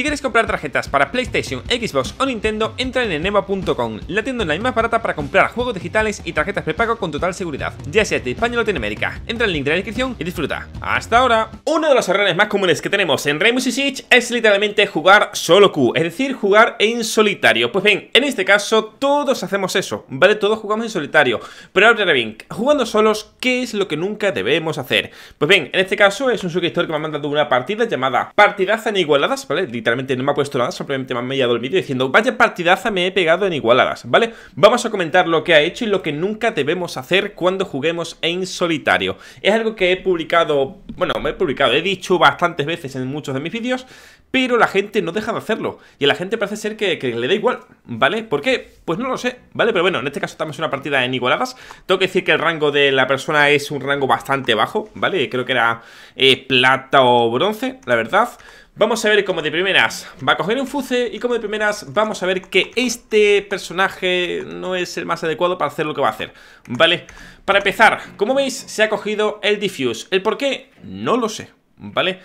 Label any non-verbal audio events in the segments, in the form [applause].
Si quieres comprar tarjetas para PlayStation, Xbox o Nintendo, entra en Enema.com, la tienda online más barata para comprar juegos digitales y tarjetas prepago con total seguridad, ya sea de España o Latinoamérica. Entra en el link de la descripción y disfruta. ¡Hasta ahora! Uno de los errores más comunes que tenemos en Rainbow Six es literalmente jugar solo Q, es decir, jugar en solitario. Pues bien, en este caso todos hacemos eso, ¿vale? Todos jugamos en solitario. Pero ahora bien, jugando solos, ¿qué es lo que nunca debemos hacer? Pues bien, en este caso es un suscriptor que me ha mandado una partida llamada Partidas en Igualadas, ¿vale? Realmente no me ha puesto nada, simplemente me ha mediado el vídeo diciendo, vaya partidaza me he pegado en igualadas, ¿vale? Vamos a comentar lo que ha hecho y lo que nunca debemos hacer cuando juguemos en solitario. Es algo que he publicado, bueno, me he publicado, he dicho bastantes veces en muchos de mis vídeos, pero la gente no deja de hacerlo. Y a la gente parece ser que, le da igual, ¿vale? ¿Por qué? Pues no lo sé, ¿vale? Pero bueno, en este caso estamos en una partida en igualadas. Tengo que decir que el rango de la persona es un rango bastante bajo, ¿vale? Creo que era eh, plata o bronce, la verdad. Vamos a ver cómo de primeras va a coger un fuce y como de primeras vamos a ver que este personaje no es el más adecuado para hacer lo que va a hacer, ¿vale? Para empezar, como veis se ha cogido el Diffuse, ¿el por qué? No lo sé, ¿vale?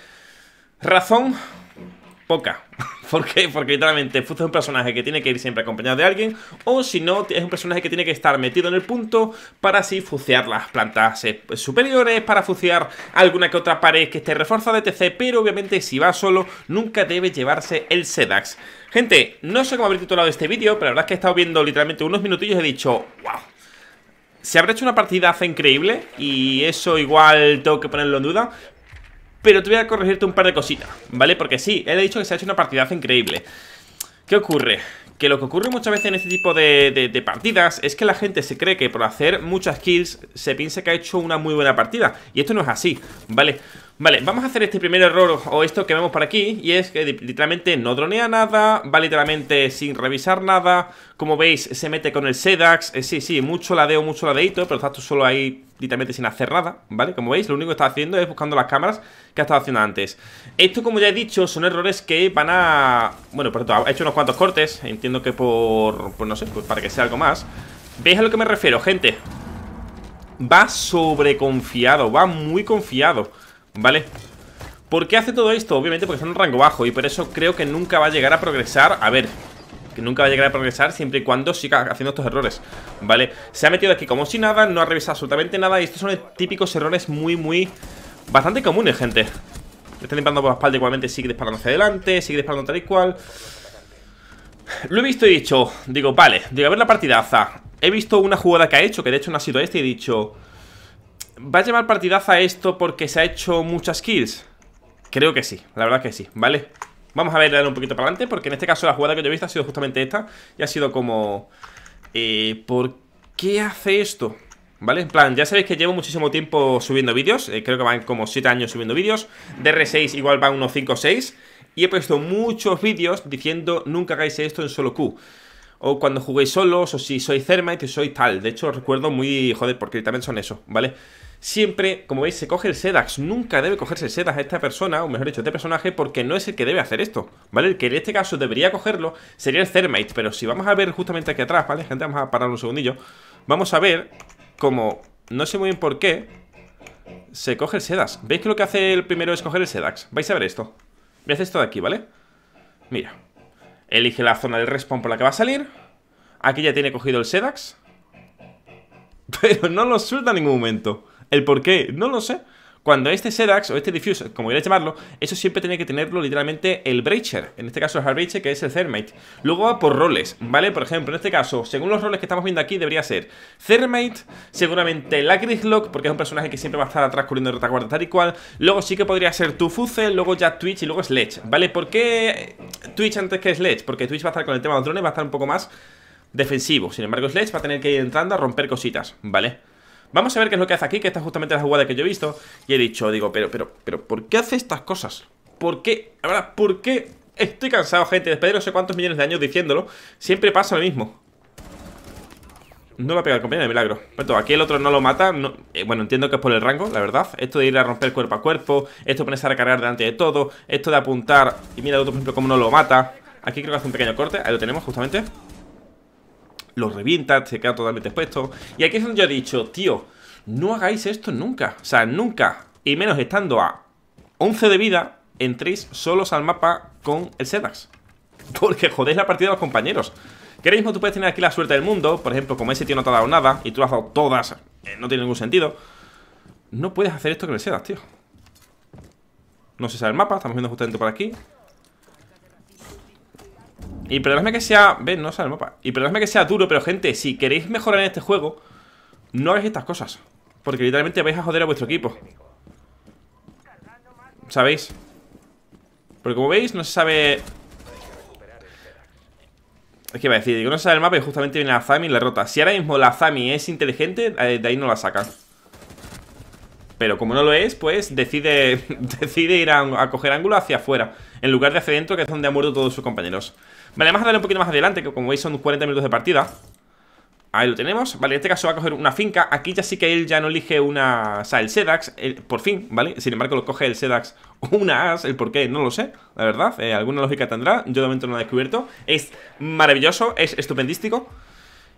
Razón poca. [laughs] ¿Por qué? Porque literalmente fuce es un personaje que tiene que ir siempre acompañado de alguien, o si no, es un personaje que tiene que estar metido en el punto para así fucear las plantas eh, superiores, para fucear alguna que otra pared que esté reforzada, TC Pero obviamente si va solo, nunca debe llevarse el Sedax. Gente, no sé cómo habré titulado este vídeo, pero la verdad es que he estado viendo literalmente unos minutillos y he dicho, wow, se habrá hecho una partida increíble y eso igual tengo que ponerlo en duda, pero te voy a corregirte un par de cositas, ¿vale? Porque sí, él ha dicho que se ha hecho una partida increíble ¿Qué ocurre? Que lo que ocurre muchas veces en este tipo de, de, partidas es que la gente se cree que por hacer muchas kills se piensa que ha hecho una muy buena partida. Y esto no es así, ¿vale? Vale, vamos a hacer este primer error o esto que vemos por aquí Y es que literalmente no dronea nada, va literalmente sin revisar nada Como veis, se mete con el SEDAX eh, Sí, sí, mucho ladeo, mucho ladeito, pero está solo ahí literalmente sin hacer nada, ¿vale? Como veis, lo único que está haciendo es buscando las cámaras que ha estado haciendo antes Esto, como ya he dicho, son errores que van a... Bueno, por todo, ha hecho unos cuantos cortes Entiendo que por... pues no sé, pues para que sea algo más ¿Veis a lo que me refiero, gente? Va sobreconfiado, va muy confiado ¿Vale? ¿Por qué hace todo esto? Obviamente porque está en un rango bajo Y por eso creo que nunca va a llegar a progresar A ver, que nunca va a llegar a progresar siempre y cuando siga haciendo estos errores, ¿vale? Se ha metido aquí como si nada, no ha revisado absolutamente nada y estos son típicos errores muy, muy... bastante comunes, gente. Le están disparando por la espalda igualmente, sigue disparando hacia adelante, sigue disparando tal y cual... Lo he visto y dicho, digo, vale, digo, a ver la partidaza. He visto una jugada que ha hecho, que de hecho no ha sido esta y he dicho... ¿Va a llevar partidaza esto porque se ha hecho muchas kills? Creo que sí, la verdad que sí, ¿vale? Vamos a ver, un poquito para adelante Porque en este caso la jugada que yo he visto ha sido justamente esta Y ha sido como... Eh, ¿Por qué hace esto? ¿Vale? En plan, ya sabéis que llevo muchísimo tiempo subiendo vídeos eh, Creo que van como 7 años subiendo vídeos DR6 igual va unos 5 o 6 Y he puesto muchos vídeos diciendo Nunca hagáis esto en solo Q o cuando juguéis solos, o si sois y y soy tal. De hecho, recuerdo muy... Joder, porque también son eso, ¿vale? vale siempre, como veis, se coge el Sedax. Nunca debe cogerse el Sedax a esta persona, o mejor dicho, a este personaje, porque no es el que debe hacer esto, ¿vale? El que en este caso debería cogerlo sería el Thermite, pero si vamos a ver justamente aquí atrás, ¿vale? Gente, vamos a parar un segundillo. Vamos a ver como, no sé muy bien por qué, se coge el Sedax. ¿Veis que lo que hace el primero es coger el Sedax? Vais a ver esto. Veis esto de aquí, ¿vale? Mira. Elige la zona del respawn por la que va a salir. Aquí ya tiene cogido el Sedax. [laughs] Pero no lo suelta en ningún momento. ¿El por qué? No lo sé. Cuando este Sedax o este Diffuse, como quieras llamarlo, eso siempre tiene que tenerlo literalmente el Breacher. En este caso es el Breacher, que es el Thermite. Luego va por roles, ¿vale? Por ejemplo, en este caso, según los roles que estamos viendo aquí, debería ser Thermite, seguramente la Grislock, porque es un personaje que siempre va a estar atrás corriendo rota tal y cual. Luego sí que podría ser Tufuce, luego ya Twitch y luego Sledge, ¿vale? ¿Por qué Twitch antes que Sledge? Porque Twitch va a estar con el tema de los drones, va a estar un poco más defensivo. Sin embargo, Sledge va a tener que ir entrando a romper cositas, ¿vale? Vamos a ver qué es lo que hace aquí, que esta es justamente la jugada que yo he visto. Y he dicho, digo, pero, pero, pero, ¿por qué hace estas cosas? ¿Por qué? La verdad, ¿por qué? Estoy cansado, gente, después de no sé cuántos millones de años diciéndolo. Siempre pasa lo mismo. No va a pegar el compañero de milagro. Pero aquí el otro no lo mata. Eh, bueno, entiendo que es por el rango, la verdad. Esto de ir a romper cuerpo a cuerpo. Esto de ponerse a recargar delante de todo. Esto de apuntar. Y mira el otro, por ejemplo, cómo no lo mata. Aquí creo que hace un pequeño corte. Ahí lo tenemos, justamente lo revienta, se queda totalmente expuesto. Y aquí es donde yo he dicho, tío, no hagáis esto nunca. O sea, nunca. Y menos estando a 11 de vida, entréis solos al mapa con el Sedax. [laughs] Porque jodéis la partida de los compañeros. Que ahora mismo tú puedes tener aquí la suerte del mundo. Por ejemplo, como ese tío no te ha dado nada y tú has dado todas, eh, no tiene ningún sentido. No puedes hacer esto con el Sedax, tío. No se sabe el mapa, estamos viendo justamente por aquí. Y perdonadme que sea... Ven, no sale el mapa. Y perdonadme que sea duro, pero gente, si queréis mejorar en este juego, no hagáis estas cosas. Porque literalmente vais a joder a vuestro equipo. ¿Sabéis? Porque como veis, no se sabe... Es que iba a decir, digo, no el mapa y justamente viene la Zami y la rota. Si ahora mismo la Zami es inteligente, eh, de ahí no la saca pero como no lo es, pues decide, [laughs] decide ir a, coger ángulo hacia afuera, en lugar de hacia adentro, que es donde ha muerto todos sus compañeros. Vale, vamos a darle un poquito más adelante, que como veis son 40 minutos de partida. Ahí lo tenemos, vale, en este caso va a coger una finca Aquí ya sí que él ya no elige una... O sea, el Sedax, por fin, ¿vale? Sin embargo lo coge el Sedax [laughs] una as El por qué, no lo sé, la verdad eh, Alguna lógica tendrá, yo de momento no la he descubierto Es maravilloso, es estupendístico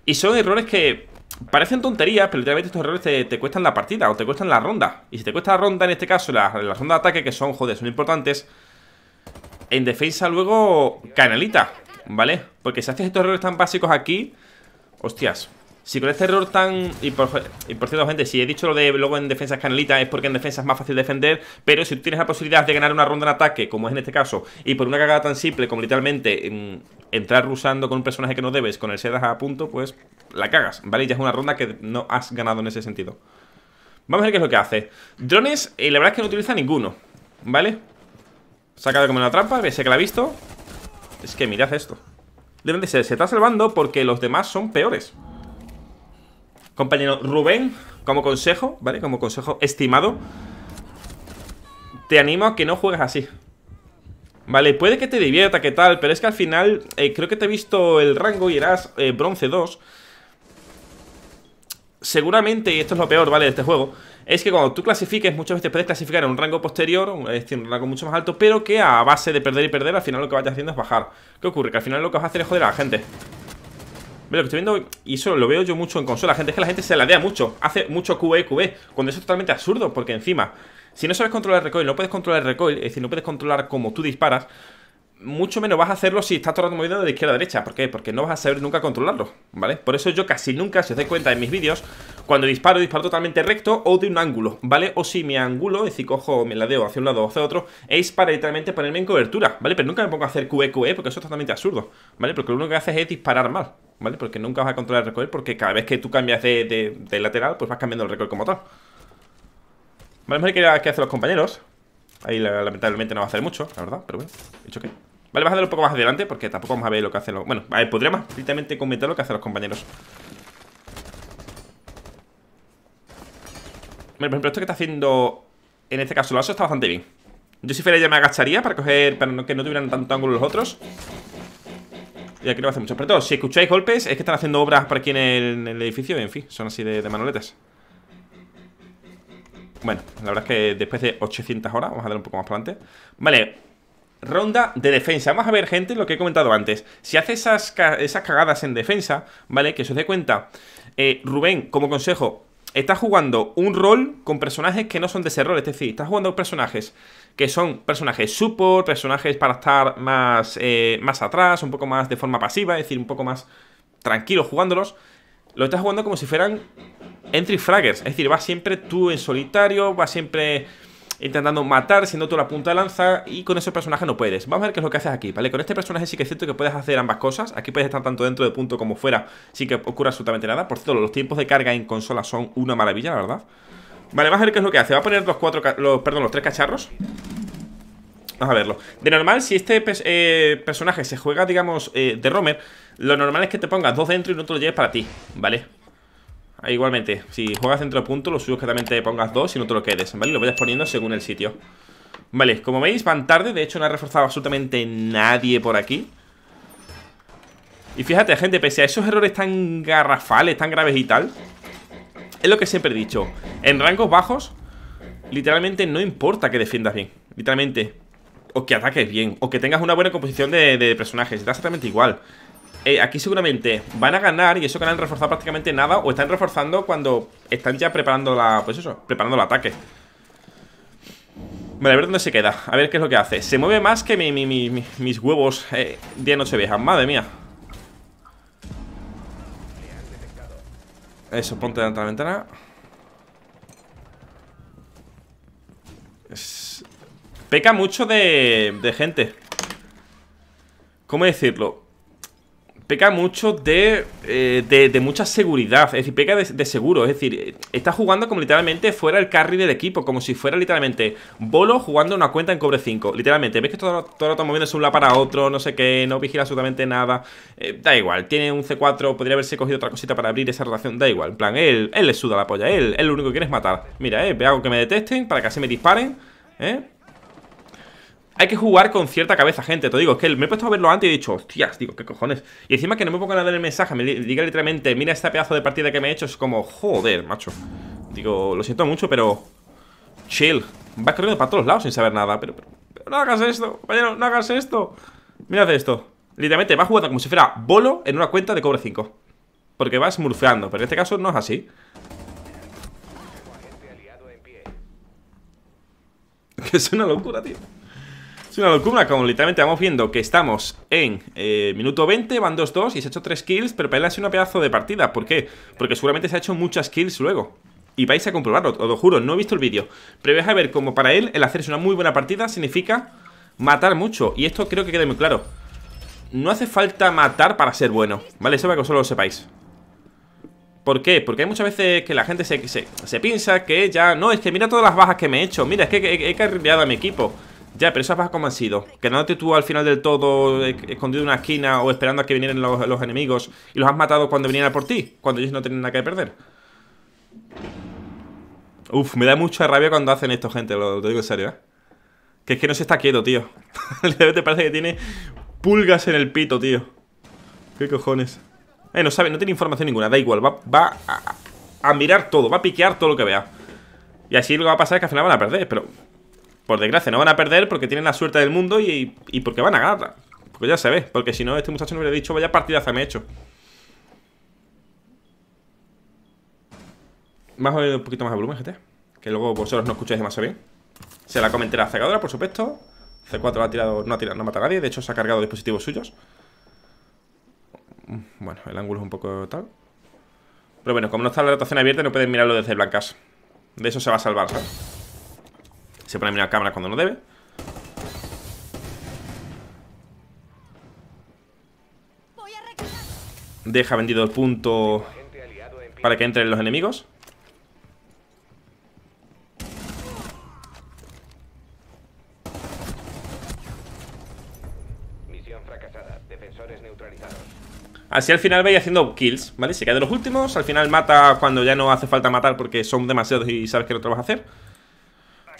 Y son errores que Parecen tonterías, pero literalmente estos errores te, cuestan la partida o te cuestan la ronda. Y si te cuesta la ronda, en este caso, la, la ronda de ataque, que son, joder, son importantes, en defensa luego, canalita, ¿vale? Porque si haces estos errores tan básicos aquí, hostias, si con este error tan... Y por, cierto, gente, si he dicho lo de luego en defensas canelita es porque en defensa es más fácil defender, pero si tienes la posibilidad de ganar una ronda en ataque, como es en este caso, y por una cagada tan simple como literalmente mm, entrar rusando con un personaje que no debes, con el sedas a punto, pues la cagas, ¿vale? Y ya es una ronda que no has ganado en ese sentido. Vamos a ver qué es lo que hace. Drones, y eh, la verdad es que no utiliza ninguno, ¿vale? Saca como una trampa, sé que la ha visto. Es que mirad esto. Deben de ser, se está salvando porque los demás son peores. Compañero Rubén, como consejo, ¿vale? Como consejo estimado Te animo a que no juegues así Vale, puede que te divierta, que tal Pero es que al final eh, creo que te he visto el rango y eras eh, bronce 2 Seguramente, y esto es lo peor, ¿vale? De este juego Es que cuando tú clasifiques, muchas veces puedes clasificar en un rango posterior Es decir, un rango mucho más alto Pero que a base de perder y perder, al final lo que vayas haciendo es bajar ¿Qué ocurre? Que al final lo que vas a hacer es joder a la gente lo que estoy viendo, y eso lo veo yo mucho en consola, gente, es que la gente se ladea mucho, hace mucho QE, QE, cuando eso es totalmente absurdo, porque encima, si no sabes controlar el recoil, no puedes controlar el recoil, es decir, no puedes controlar cómo tú disparas, mucho menos vas a hacerlo si estás todo el rato de izquierda a derecha. ¿Por qué? Porque no vas a saber nunca controlarlo, ¿vale? Por eso yo casi nunca, si os dais cuenta en mis vídeos, cuando disparo, disparo totalmente recto o de un ángulo, ¿vale? O si mi ángulo, es decir, cojo, me ladeo hacia un lado o hacia otro, es para literalmente ponerme en cobertura, ¿vale? Pero nunca me pongo a hacer QE, QE porque eso es totalmente absurdo, ¿vale? Porque lo único que haces es disparar mal, ¿vale? Porque nunca vas a controlar el recoil porque cada vez que tú cambias de, lateral, pues vas cambiando el recorrido como tal. Vale, mejor que, que hacen los compañeros. Ahí lamentablemente no va a hacer mucho, la verdad, pero bueno, hecho que. Vale, vamos a darle un poco más adelante porque tampoco vamos a ver lo que hacen los... Bueno, vale, podríamos directamente comentar lo que hacen los compañeros. Mira, por ejemplo, esto que está haciendo en este caso el aso, está bastante bien. Yo si fuera ya me agacharía para coger, para que no tuvieran tanto ángulo los otros. Y aquí no va a hacer mucho. Pero todo, si escucháis golpes es que están haciendo obras por aquí en el, edificio, en fin, son así de, de manoletas. Bueno, la verdad es que después de 800 horas, vamos a dar un poco más para adelante. Vale, ronda de defensa. Vamos a ver, gente, lo que he comentado antes. Si hace esas, esas cagadas en defensa, ¿vale? Que se os dé cuenta. Eh, Rubén, como consejo, está jugando un rol con personajes que no son de ese rol. Es decir, está jugando personajes que son personajes support, personajes para estar más, eh, más atrás, un poco más de forma pasiva, es decir, un poco más tranquilo jugándolos. Lo estás jugando como si fueran entry fraggers, es decir, vas siempre tú en solitario, vas siempre intentando matar, siendo tú la punta de lanza y con ese personaje no puedes. Vamos a ver qué es lo que haces aquí, ¿vale? Con este personaje sí que es cierto que puedes hacer ambas cosas. Aquí puedes estar tanto dentro de punto como fuera sin que ocurra absolutamente nada. Por cierto, los tiempos de carga en consola son una maravilla, la verdad. Vale, vamos a ver qué es lo que hace. Va a poner los cuatro, perdón, los tres cacharros. Vamos a verlo. De normal, si este eh, personaje se juega, digamos, eh, de Romer, lo normal es que te pongas dos dentro y no te lo lleves para ti, ¿vale? Ah, igualmente, si juegas centro punto, lo suyo es que también te pongas dos y no te lo quedes, ¿vale? Lo vayas poniendo según el sitio. Vale, como veis, van tarde. De hecho, no ha reforzado absolutamente nadie por aquí. Y fíjate, gente, pese a esos errores tan garrafales, tan graves y tal, es lo que siempre he dicho. En rangos bajos, literalmente no importa que defiendas bien. Literalmente. O que ataques bien. O que tengas una buena composición de, personajes. Da exactamente igual. Eh, aquí seguramente van a ganar y eso que no han reforzado prácticamente nada o están reforzando cuando están ya preparando la, pues eso, preparando el ataque. Vale, a ver dónde se queda, a ver qué es lo que hace. Se mueve más que mis huevos eh, de noche vieja, madre mía. Eso, ponte delante de la ventana. Peca mucho de gente. ¿Cómo decirlo? peca mucho eh, de, de, mucha seguridad, es decir, peca de, seguro, es decir, está jugando como literalmente fuera el carry del equipo, como si fuera literalmente Bolo jugando una cuenta en cobre 5, literalmente, ves que todo, todo está de un lado para otro, no sé qué, no vigila absolutamente nada, eh, da igual, tiene un C4, podría haberse cogido otra cosita para abrir esa rotación, da igual, en plan, él, él le suda la polla, él, él lo único que quiere es matar, mira, eh, algo que me detesten para que así me disparen, ¿eh? hay que jugar con cierta cabeza, gente. Te digo, es que me he puesto a verlo antes y he dicho, hostias, digo, qué cojones. Y encima que no me pongan a ver el mensaje, me diga literalmente, mira este pedazo de partida que me he hecho, es como, joder, macho. Digo, lo siento mucho, pero. Chill. Vas corriendo para todos lados sin saber nada. Pero, pero, no hagas esto, compañero, no hagas esto. Mira esto. Literalmente vas jugando como si fuera bolo en una cuenta de cobre 5. Porque vas murfeando, pero en este caso no es así. Que [laughs] es una locura, tío. Es una locura, como literalmente vamos viendo que estamos en eh, minuto 20, van 2-2 y se ha hecho 3 kills, pero para él ha sido una pedazo de partida. ¿Por qué? Porque seguramente se ha hecho muchas kills luego. Y vais a comprobarlo, os lo juro, no he visto el vídeo. Pero vais a ver como para él el hacerse una muy buena partida significa matar mucho. Y esto creo que quede muy claro. No hace falta matar para ser bueno, ¿vale? Eso para que solo lo sepáis. ¿Por qué? Porque hay muchas veces que la gente se, se, piensa que ya... No, es que mira todas las bajas que me he hecho. Mira, es que he, he, a mi equipo. Ya, pero esas bajas como han sido. te tú al final del todo eh, escondido en una esquina o esperando a que vinieran los, enemigos y los has matado cuando vinieran por ti, cuando ellos no tienen nada que perder. Uf, me da mucha rabia cuando hacen esto, gente, lo, digo en serio, ¿eh? Que es que no se está quieto, tío. [laughs] te parece que tiene pulgas en el pito, tío. ¿Qué cojones? Eh, no sabe, no tiene información ninguna, da igual, va, a, a mirar todo, va a piquear todo lo que vea. Y así lo que va a pasar es que al final van a perder, pero por desgracia, no van a perder porque tienen la suerte del mundo y, porque van a ganar. Porque ya se ve, porque si no, este muchacho no hubiera dicho, vaya partida se me he hecho. Más a un poquito más de volumen, gente. Que luego vosotros no escucháis demasiado bien. Se la comenté la cegadora, por supuesto. C4 ha tirado, no ha tirado, no mata a nadie. De hecho, se ha cargado dispositivos suyos. Mm, bueno, el ángulo es un poco tal. Pero bueno, como no está la rotación abierta, no pueden mirarlo desde blancas. De eso se va a salvar, ¿sabes? Se pone a mirar cámara cuando no debe Deja vendido el punto Para que entren los enemigos Así al final vais haciendo kills, ¿vale? Se cae de los últimos, al final mata cuando ya no hace falta matar porque son demasiados y sabes que lo otro vas a hacer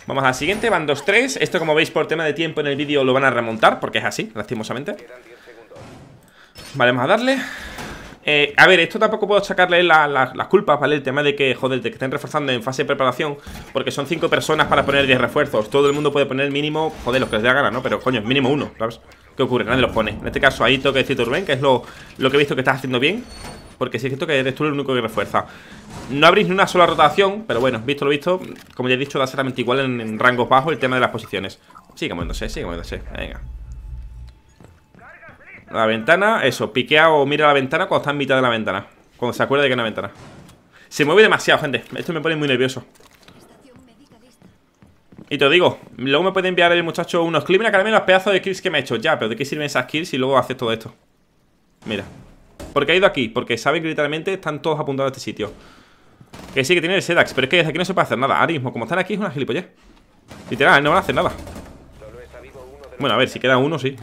Vamos a la siguiente, van 2-3 Esto como veis por tema de tiempo en el vídeo lo van a remontar Porque es así, lastimosamente Vale, vamos a darle eh, a ver, esto tampoco puedo sacarle las culpas, ¿vale? El tema de que, joder, que estén reforzando en fase de preparación Porque son 5 personas para poner 10 refuerzos Todo el mundo puede poner mínimo, joder, los que les dé la gana, ¿no? Pero, coño, mínimo uno, ¿sabes? ¿Qué ocurre? Nadie los pone En este caso, ahí tengo que decir que es lo, lo que he visto que estás haciendo bien porque sí es cierto que eres tú el único que refuerza. No abrís ni una sola rotación, pero bueno, visto lo visto, como ya he dicho, da exactamente igual en, rangos bajos el tema de las posiciones. Sigue moviéndose, sigue moviéndose. Venga. La ventana, eso, piquea o mira la ventana cuando está en mitad de la ventana. Cuando se acuerda de que es una ventana. Se mueve demasiado, gente. Esto me pone muy nervioso. Y te lo digo, luego me puede enviar el muchacho unos clips. Mira, que los pedazos de kills que me ha hecho. Ya, pero ¿de qué sirven esas kills si luego haces todo esto? Mira. Porque ha ido aquí, porque sabe que literalmente están todos apuntados a este sitio Que sí, que tiene el Sedax, pero es que desde aquí no se puede hacer nada Ahora mismo, como están aquí, es una gilipollez Literal, no van a hacer nada Bueno, a ver, si queda uno, sí,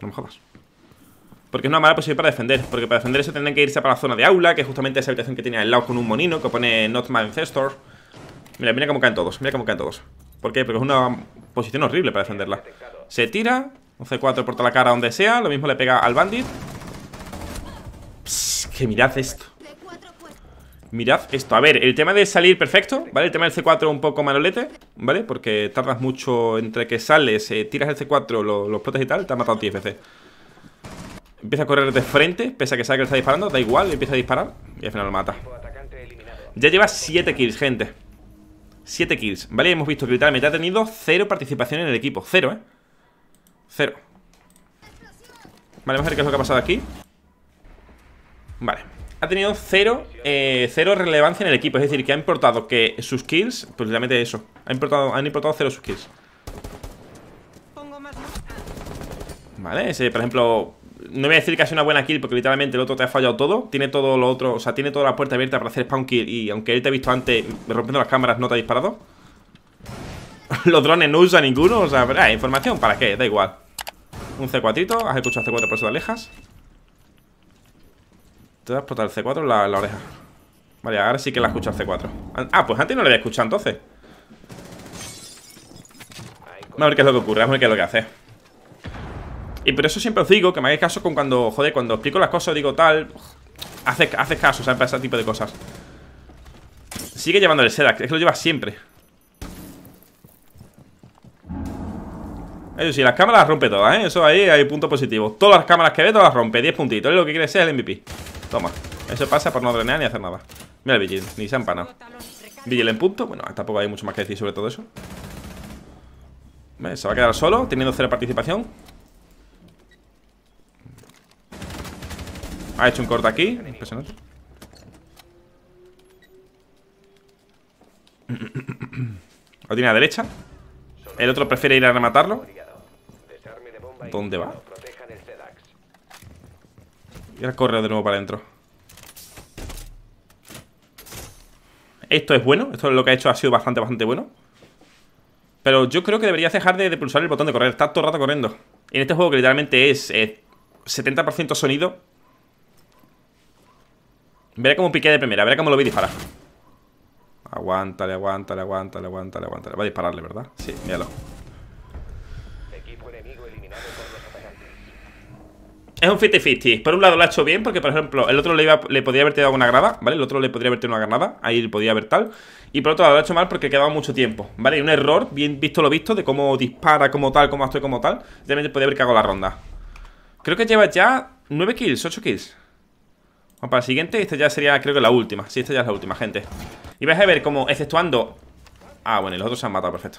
no me jodas porque es una mala posición para defender. Porque para defender eso tendrán que irse para la zona de aula, que es justamente esa habitación que tenía al lado con un monino que pone Not My Mira, mira cómo caen todos, mira cómo caen todos. ¿Por qué? Porque es una posición horrible para defenderla. Se tira, c 4 por toda la cara donde sea, lo mismo le pega al bandit que mirad esto Mirad esto, a ver, el tema de salir perfecto, ¿vale? El tema del C4 un poco manolete, ¿vale? Porque tardas mucho entre que sales, eh, tiras el C4, los explotas y tal, te ha matado 10 Empieza a correr de frente, pese a que sabe que le está disparando, da igual, empieza a disparar y al final lo mata Ya lleva 7 kills, gente 7 kills, ¿vale? Hemos visto que literalmente ha tenido cero participación en el equipo, 0, ¿eh? Cero Vale, vamos a ver qué es lo que ha pasado aquí Vale. Ha tenido cero, eh, cero relevancia en el equipo. Es decir, que ha importado que sus kills. Pues literalmente eso. Ha importado, han importado cero sus kills. Vale, ese, por ejemplo. No voy a decir que ha sido una buena kill porque literalmente el otro te ha fallado todo. Tiene todo lo otro, o sea, tiene toda la puerta abierta para hacer spawn kill. Y aunque él te ha visto antes rompiendo las cámaras, no te ha disparado. [laughs] Los drones no usan ninguno, o sea, ah, información, ¿para qué? Da igual. Un C4, has escuchado C4 por eso te alejas. Te voy a explotar el C4 en la, oreja Vale, ahora sí que la escucha el C4 Ah, pues antes no la había escuchado entonces Vamos a ver qué es lo que ocurre, vamos a ver qué es lo que hace Y por eso siempre os digo que me hagáis caso con cuando, joder, cuando explico las cosas digo tal Haces hace caso, ¿sabes? Para ese tipo de cosas Sigue llevándole el es que lo lleva siempre Eso sí, las cámaras las rompe todas, ¿eh? Eso ahí hay punto positivo Todas las cámaras que ve, todas las rompe 10 puntitos, es lo que quiere ser el MVP Toma. Eso pasa por no drenar ni hacer nada. Mira el Vigil, ni se ha empanado. Vigil en punto. Bueno, tampoco hay mucho más que decir sobre todo eso. Se va a quedar solo, teniendo cero participación. Ha hecho un corte aquí. Lo tiene a la derecha. El otro prefiere ir a rematarlo. ¿Dónde va? Y ahora corre de nuevo para adentro. Esto es bueno. Esto es lo que ha hecho ha sido bastante, bastante bueno. Pero yo creo que debería dejar de, pulsar el botón de correr. Está todo el rato corriendo. En este juego que literalmente es 70% eh, sonido. Veré cómo pique de primera. Veré cómo lo vi disparar. Aguántale, aguántale, aguántale, aguántale, aguántale. Va a dispararle, ¿verdad? Sí, míralo. Es un 50-50. Por un lado lo ha hecho bien, porque por ejemplo, el otro le, iba, podría haber tirado una granada, ¿vale? El otro le podría haber tirado una granada, ahí le podía haber tal. Y por otro lado lo ha hecho mal porque quedaba mucho tiempo, ¿vale? un error, bien visto lo visto, de cómo dispara, cómo tal, cómo estoy, como tal. Realmente podría haber cagado la ronda. Creo que lleva ya 9 kills, 8 kills. Vamos para el siguiente, esta ya sería, creo que la última. Sí, esta ya es la última, gente. Y vais a ver cómo, exceptuando... Ah, bueno, y los otros se han matado, perfecto.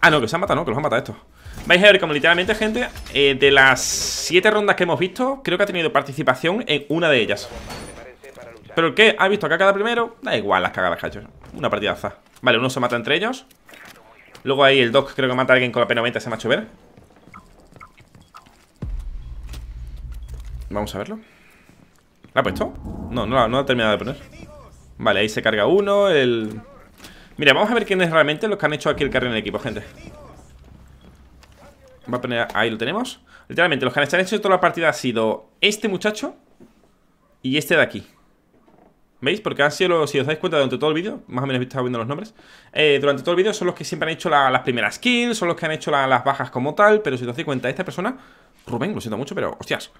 Ah, no, que se han matado, no, que los han matado estos. Vais a ver como literalmente, gente, eh, de las 7 rondas que hemos visto, creo que ha tenido participación en una de ellas. Pero el que ha visto cada primero, da igual las cagadas que Una partidaza. Vale, uno se mata entre ellos. Luego ahí el Doc creo que mata a alguien con la P90, se me ha hecho ver. Vamos a verlo. ¿La ha puesto? No, no, no la ha terminado de poner. Vale, ahí se carga uno, el... Mira, vamos a ver quiénes realmente los que han hecho aquí el carril en el equipo, gente. Voy a poner, ahí lo tenemos Literalmente, los que han hecho toda la partida ha sido Este muchacho Y este de aquí ¿Veis? Porque han sido, si os dais cuenta durante todo el vídeo Más o menos he estado viendo los nombres eh, Durante todo el vídeo son los que siempre han hecho las primeras kills Son los que han hecho las bajas como tal Pero si os dais cuenta, esta persona Rubén, lo siento mucho, pero hostias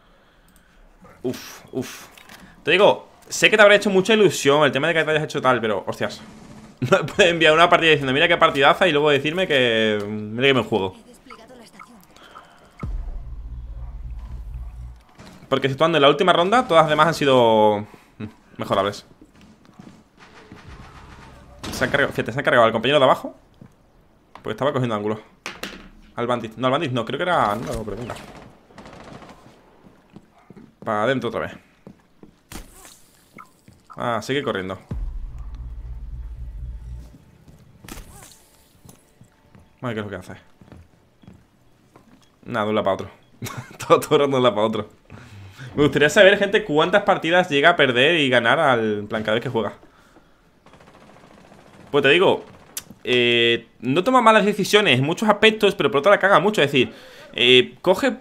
Uf, uf Te digo, sé que te habrá hecho mucha ilusión El tema de que te hayas hecho tal, pero hostias [laughs] No puedes enviar una partida diciendo Mira qué partidaza y luego decirme que Mira que me juego Porque situando en la última ronda, todas las demás han sido mejorables. Se han cargado, fíjate, se ha cargado al compañero de abajo. Porque estaba cogiendo ángulo. Al bandit. No, al bandit no, creo que era. No, pero venga. Para adentro otra vez. Ah, sigue corriendo. Vale, ¿qué es lo que hace? Nada, duela para otro. [laughs] todo, todo el para otro. Me gustaría saber, gente, cuántas partidas llega a perder y ganar al plan que juega. Pues te digo, eh, no toma malas decisiones en muchos aspectos, pero por otro la caga mucho. Es decir, eh, coge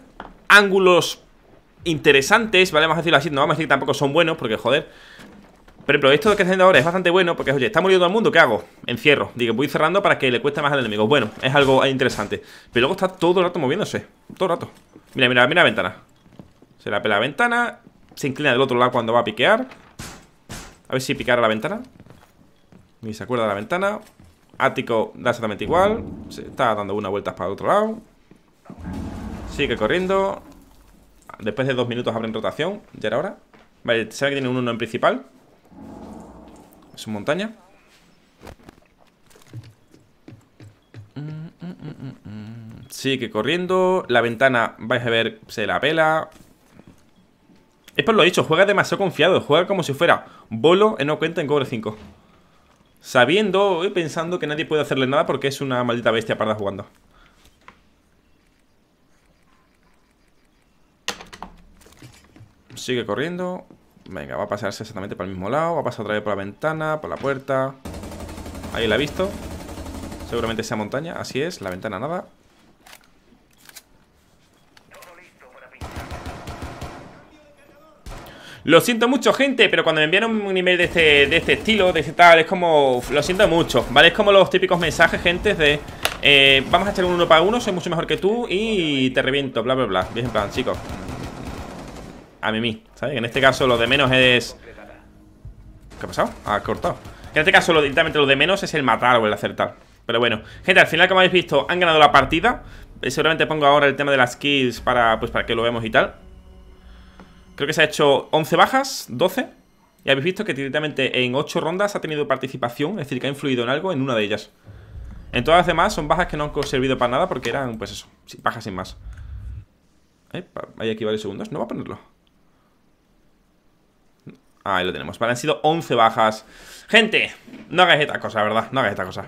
ángulos interesantes, ¿vale? Vamos a decirlo así, no vamos a decir que tampoco son buenos, porque joder. Pero ejemplo, esto que está haciendo ahora es bastante bueno, porque oye, está muriendo todo el mundo, ¿qué hago? Encierro, digo, voy cerrando para que le cueste más al enemigo. Bueno, es algo interesante. Pero luego está todo el rato moviéndose, todo el rato. Mira, mira, mira la ventana. Se la pela la ventana Se inclina del otro lado cuando va a piquear A ver si picara la ventana Ni se acuerda de la ventana Ático da exactamente igual Se está dando una vuelta para el otro lado Sigue corriendo Después de dos minutos abren rotación Ya era hora Vale, se ve que tiene un 1 en principal Es un montaña mm, mm, mm, Sigue corriendo La ventana, vais a ver, se la pela es por lo dicho, juega demasiado confiado, juega como si fuera bolo en no cuenta en cobre 5. Sabiendo y pensando que nadie puede hacerle nada porque es una maldita bestia parda jugando. Sigue corriendo. Venga, va a pasarse exactamente para el mismo lado. Va a pasar otra vez por la ventana, por la puerta. Ahí la ha visto. Seguramente sea montaña. Así es, la ventana nada. Lo siento mucho, gente, pero cuando me enviaron un email este, de este, estilo, de este tal, es como... lo siento mucho, ¿vale? Es como los típicos mensajes, gente, de... Eh, vamos a echarle un uno para uno, soy mucho mejor que tú y te reviento, bla, bla, bla. Bien, en plan, chicos. A mí, ¿sabes? En este caso lo de menos es... ¿Qué ha pasado? Ha cortado. En este caso, lo, directamente lo de menos es el matar o el acertar. Pero bueno, gente, al final, como habéis visto, han ganado la partida. Eh, seguramente pongo ahora el tema de las kills para, pues, para que lo veamos y tal. Creo que se ha hecho 11 bajas, 12. Y habéis visto que directamente en 8 rondas ha tenido participación, es decir, que ha influido en algo en una de ellas. En todas las demás son bajas que no han servido para nada porque eran, pues eso, bajas sin más. Hay aquí varios segundos, no va a ponerlo. Ahí lo tenemos. Vale, han sido 11 bajas. Gente, no hagáis esta cosa, ¿verdad? No hagáis esta cosa.